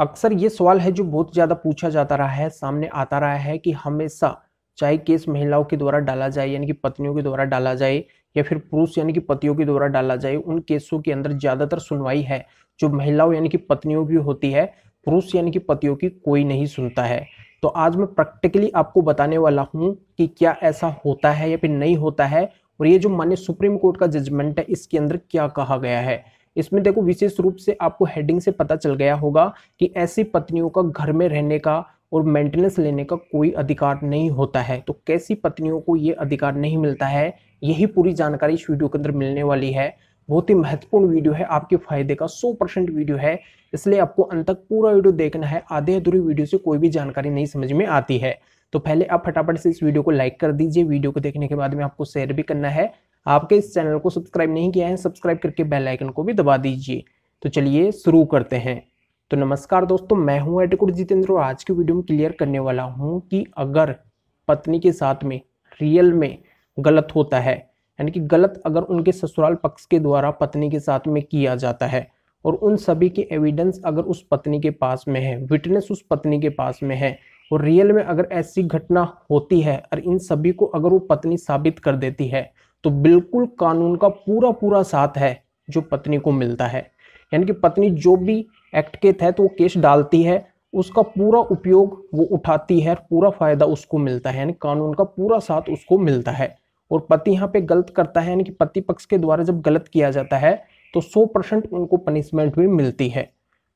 अक्सर ये सवाल है जो बहुत ज़्यादा पूछा जाता रहा है सामने आता रहा है कि हमेशा चाहे केस महिलाओं के द्वारा डाला जाए यानी कि पत्नियों के द्वारा डाला जाए या फिर पुरुष यानी कि पतियों के द्वारा डाला जाए उन केसों के अंदर ज़्यादातर सुनवाई है जो महिलाओं यानी कि पत्नियों की होती है पुरुष यानी कि पतियों की कोई नहीं सुनता है तो आज मैं प्रैक्टिकली आपको बताने वाला हूँ कि क्या ऐसा होता है या फिर नहीं होता है और ये जो मान्य सुप्रीम कोर्ट का जजमेंट है इसके अंदर क्या कहा गया है इसमें देखो विशेष रूप से आपको हेडिंग से पता चल गया होगा कि ऐसी पत्नियों का घर में रहने का और मेंटेनेंस लेने का कोई अधिकार नहीं होता है तो कैसी पत्नियों को ये अधिकार नहीं मिलता है यही पूरी जानकारी इस वीडियो के अंदर मिलने वाली है बहुत ही महत्वपूर्ण वीडियो है आपके फायदे का 100 परसेंट वीडियो है इसलिए आपको अंत तक पूरा वीडियो देखना है आधे अधूरी वीडियो से कोई भी जानकारी नहीं समझ में आती है तो पहले आप फटाफट से इस वीडियो को लाइक कर दीजिए वीडियो को देखने के बाद में आपको शेयर भी करना है आपके इस चैनल को सब्सक्राइब नहीं किया है सब्सक्राइब करके बेल आइकन को भी दबा दीजिए तो चलिए शुरू करते हैं तो नमस्कार दोस्तों मैं हूं एडकुट जितेंद्र और आज की वीडियो में क्लियर करने वाला हूं कि अगर पत्नी के साथ में रियल में गलत होता है यानी कि गलत अगर उनके ससुराल पक्ष के द्वारा पत्नी के साथ में किया जाता है और उन सभी के एविडेंस अगर उस पत्नी के पास में है विटनेस उस पत्नी के पास में है और रियल में अगर ऐसी घटना होती है और इन सभी को अगर वो पत्नी साबित कर देती है तो बिल्कुल कानून का पूरा पूरा साथ है जो पत्नी को मिलता है यानी कि पत्नी जो भी एक्ट के तहत वो केस डालती है उसका पूरा उपयोग वो उठाती है पूरा फायदा उसको मिलता है यानी कानून का पूरा साथ उसको मिलता है और पति यहाँ पे गलत करता है यानी कि पति पक्ष के द्वारा जब गलत किया जाता है तो सौ परसेंट उनको पनिशमेंट भी मिलती है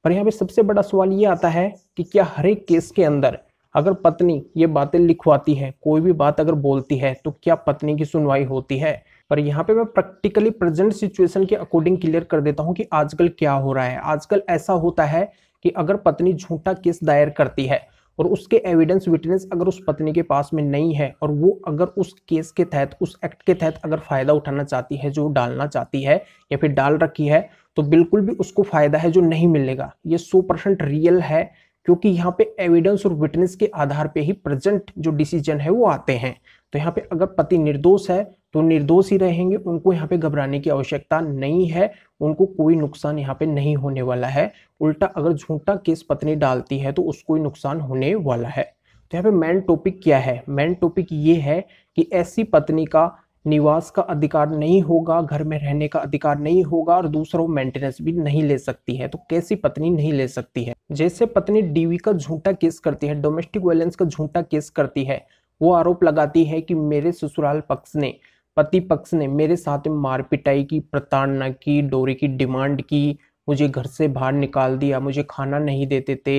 पर यहाँ पे सबसे बड़ा सवाल ये आता है कि क्या हर एक केस के अंदर अगर पत्नी ये बातें लिखवाती है कोई भी बात अगर बोलती है तो क्या पत्नी की सुनवाई होती है पर यहाँ पे मैं प्रैक्टिकली प्रेजेंट सिचुएशन के अकॉर्डिंग क्लियर कर देता हूँ कि आजकल क्या हो रहा है आजकल ऐसा होता है कि अगर पत्नी झूठा केस दायर करती है और उसके एविडेंस विटनेस अगर उस पत्नी के पास में नहीं है और वो अगर उस केस के तहत उस एक्ट के तहत अगर फ़ायदा उठाना चाहती है जो डालना चाहती है या फिर डाल रखी है तो बिल्कुल भी उसको फ़ायदा है जो नहीं मिलेगा ये सौ परसेंट रियल है क्योंकि यहाँ पे एविडेंस और विटनेस के आधार पे ही प्रेजेंट जो डिसीजन है वो आते हैं तो यहाँ पे अगर पति निर्दोष है तो निर्दोष ही रहेंगे उनको यहाँ पे घबराने की आवश्यकता नहीं है उनको कोई नुकसान यहाँ पे नहीं होने वाला है उल्टा अगर झूठा केस पत्नी डालती है तो उसको ही नुकसान होने वाला है तो यहाँ पे मेन टॉपिक क्या है मेन टॉपिक ये है कि ऐसी पत्नी का निवास का अधिकार नहीं होगा घर में रहने का अधिकार नहीं होगा और दूसरा वो मेंटेनेंस भी नहीं ले सकती है तो कैसी पत्नी नहीं ले सकती है जैसे पत्नी डीवी का झूठा केस करती है डोमेस्टिक वायलेंस का झूठा केस करती है वो आरोप लगाती है कि मेरे ससुराल पक्ष ने पति पक्ष ने मेरे साथ मारपिटाई की प्रताड़ना की डोरे की डिमांड की मुझे घर से बाहर निकाल दिया मुझे खाना नहीं देते थे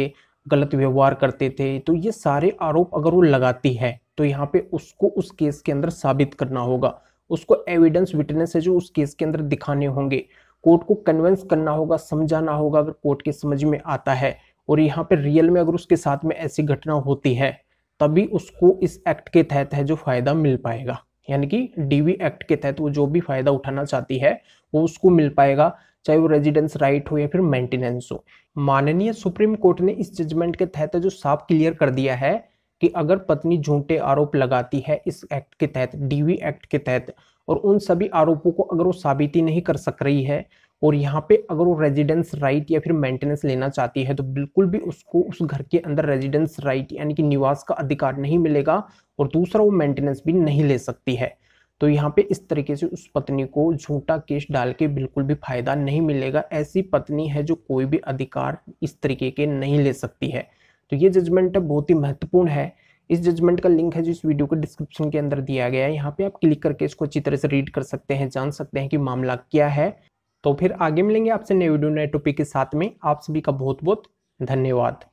गलत व्यवहार करते थे तो ये सारे आरोप अगर वो लगाती है तो यहाँ पे उसको उस केस के अंदर साबित करना होगा उसको एविडेंस विटनेस है जो उस केस के अंदर दिखाने होंगे कोर्ट को कन्वेंस करना होगा समझाना होगा अगर कोर्ट के समझ में आता है और यहाँ पे रियल में अगर उसके साथ में ऐसी घटना होती है तभी उसको इस एक्ट के तहत है जो फायदा मिल पाएगा यानी कि डीवी एक्ट के तहत वो जो भी फायदा उठाना चाहती है वो उसको मिल पाएगा चाहे वो रेजिडेंस राइट हो या फिर मेंटेनेंस हो माननीय सुप्रीम कोर्ट ने इस जजमेंट के तहत जो साफ क्लियर कर दिया है कि अगर पत्नी झूठे आरोप लगाती है इस एक्ट के तहत डीवी एक्ट के तहत और उन सभी आरोपों को अगर वो साबित ही नहीं कर सक रही है और यहाँ पे अगर वो रेजिडेंस राइट या फिर मेंटेनेंस लेना चाहती है तो बिल्कुल भी उसको उस घर के अंदर रेजिडेंस राइट यानी कि निवास का अधिकार नहीं मिलेगा और दूसरा वो मेंटेनेंस भी नहीं ले सकती है तो यहाँ पे इस तरीके से उस पत्नी को झूठा केस डाल के बिल्कुल भी फायदा नहीं मिलेगा ऐसी पत्नी है जो कोई भी अधिकार इस तरीके के नहीं ले सकती है तो ये जजमेंट अब बहुत ही महत्वपूर्ण है इस जजमेंट का लिंक है जो इस वीडियो के डिस्क्रिप्शन के अंदर दिया गया है यहाँ पे आप क्लिक करके इसको अच्छी तरह से रीड कर सकते हैं जान सकते हैं कि मामला क्या है तो फिर आगे मिलेंगे आपसे नए वीडियो नए टॉपिक के साथ में आप सभी का बहुत बहुत धन्यवाद